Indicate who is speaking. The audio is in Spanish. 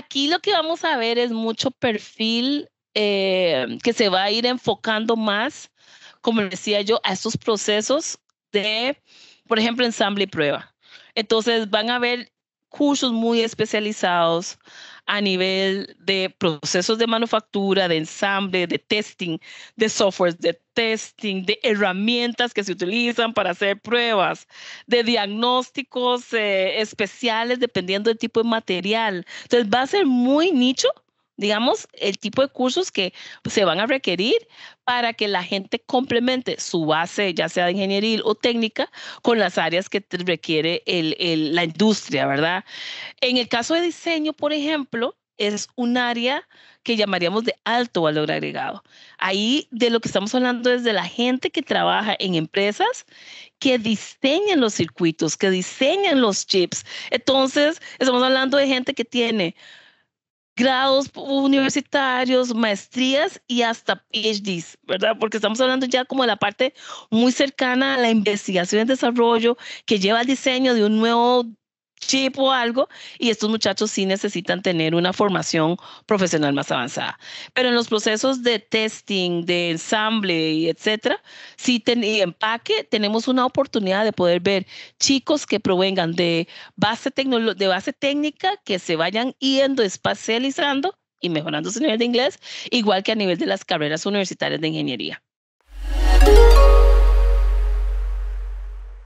Speaker 1: aquí lo que vamos a ver es mucho perfil eh, que se va a ir enfocando más, como decía yo, a estos procesos de, por ejemplo, ensamble y prueba. Entonces van a haber cursos muy especializados, a nivel de procesos de manufactura, de ensamble, de testing, de softwares de testing, de herramientas que se utilizan para hacer pruebas, de diagnósticos eh, especiales dependiendo del tipo de material. Entonces va a ser muy nicho, digamos, el tipo de cursos que se van a requerir para que la gente complemente su base, ya sea de ingeniería o técnica, con las áreas que requiere la industria, ¿verdad? En el caso de diseño, por ejemplo, es un área que llamaríamos de alto valor agregado. Ahí de lo que estamos hablando es de la gente que trabaja en empresas que diseñan los circuitos, que diseñan los chips. Entonces, estamos hablando de gente que tiene grados universitarios, maestrías y hasta PhDs, ¿verdad? Porque estamos hablando ya como de la parte muy cercana a la investigación y desarrollo que lleva al diseño de un nuevo chip o algo, y estos muchachos sí necesitan tener una formación profesional más avanzada. Pero en los procesos de testing, de ensamble y etcétera, sí y empaque, tenemos una oportunidad de poder ver chicos que provengan de base, de base técnica, que se vayan yendo, espacializando y mejorando su nivel de inglés, igual que a nivel de las carreras universitarias de ingeniería.